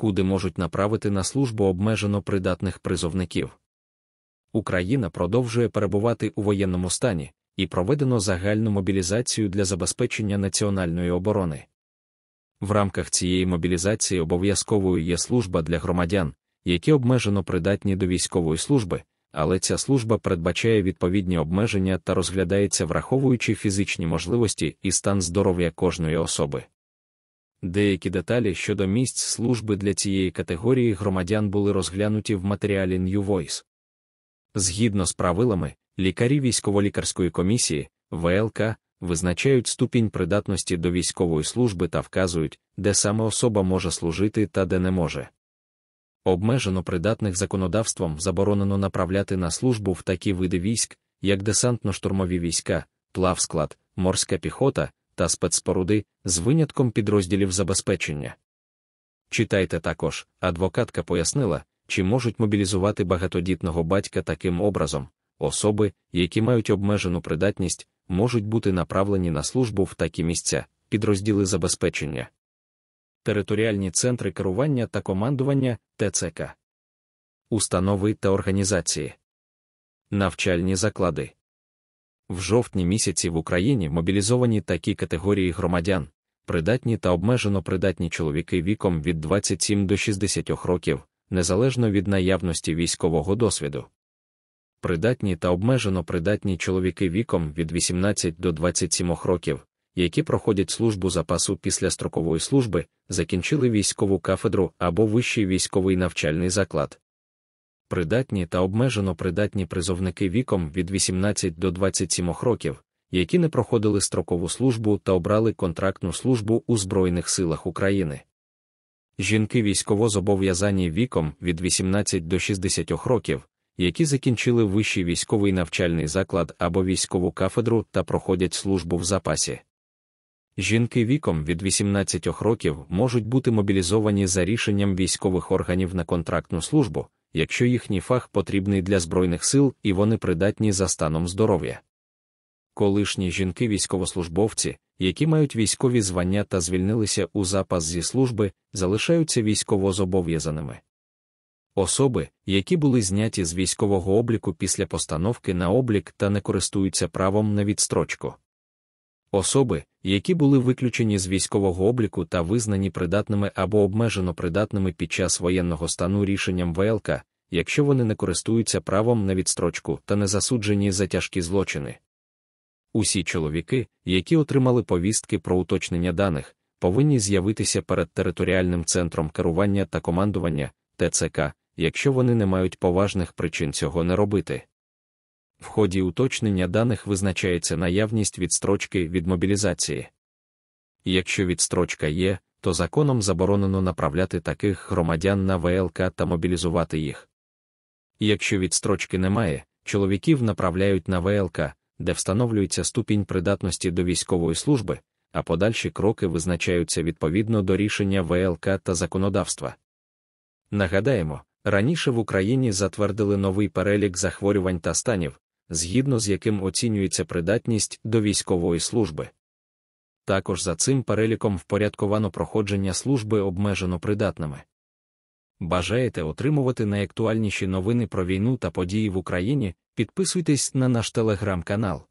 куди можуть направити на службу обмежено придатних призовників. Україна продовжує перебувати у воєнному стані і проведено загальну мобілізацію для забезпечення національної оборони. В рамках цієї мобілізації обов'язковою є служба для громадян, які обмежено придатні до військової служби, але ця служба передбачає відповідні обмеження та розглядається, враховуючи фізичні можливості і стан здоров'я кожної особи. Деякі деталі щодо місць служби для цієї категорії громадян були розглянуті в матеріалі New Voice. Згідно з правилами, лікарі військово-лікарської комісії ВЛК визначають ступінь придатності до військової служби та вказують, де саме особа може служити та де не може. Обмежено придатних законодавством заборонено направляти на службу в такі види військ, як десантно-штурмові війська, плавсклад, морська піхота, та спецпоруди з винятком підрозділів забезпечення. Читайте також, адвокатка пояснила, чи можуть мобілізувати багатодітного батька таким образом, особи, які мають обмежену придатність, можуть бути направлені на службу в такі місця, підрозділи забезпечення. Територіальні центри керування та командування ТЦК, установи та організації, навчальні заклади. В жовтні місяці в Україні мобілізовані такі категорії громадян, придатні та обмежено придатні чоловіки віком від 27 до 60 років, незалежно від наявності військового досвіду. Придатні та обмежено придатні чоловіки віком від 18 до 27 років, які проходять службу запасу після строкової служби, закінчили військову кафедру або вищий військовий навчальний заклад придатні та обмежено придатні призовники віком від 18 до 27 років, які не проходили строкову службу та обрали контрактну службу у Збройних силах України. Жінки військово зобов'язані віком від 18 до 60 років, які закінчили вищий військовий навчальний заклад або військову кафедру та проходять службу в запасі. Жінки віком від 18 років можуть бути мобілізовані за рішенням військових органів на контрактну службу, якщо їхній фах потрібний для Збройних сил і вони придатні за станом здоров'я. Колишні жінки-військовослужбовці, які мають військові звання та звільнилися у запас зі служби, залишаються військовозобов'язаними. Особи, які були зняті з військового обліку після постановки на облік та не користуються правом на відстрочку. Особи, які були виключені з військового обліку та визнані придатними або обмежено придатними під час воєнного стану рішенням ВЛК, якщо вони не користуються правом на відстрочку та не засуджені за тяжкі злочини. Усі чоловіки, які отримали повістки про уточнення даних, повинні з'явитися перед територіальним центром керування та командування ТЦК, якщо вони не мають поважних причин цього не робити в ході уточнення даних визначається наявність відстрочки від мобілізації. Якщо відстрочка є, то законом заборонено направляти таких громадян на ВЛК та мобілізувати їх. Якщо відстрочки немає, чоловіків направляють на ВЛК, де встановлюється ступінь придатності до військової служби, а подальші кроки визначаються відповідно до рішення ВЛК та законодавства. Нагадаємо, раніше в Україні затвердили новий перелік захворювань та станів, згідно з яким оцінюється придатність до військової служби. Також за цим переліком впорядковано проходження служби обмежено придатними. Бажаєте отримувати найактуальніші новини про війну та події в Україні? Підписуйтесь на наш телеграм-канал.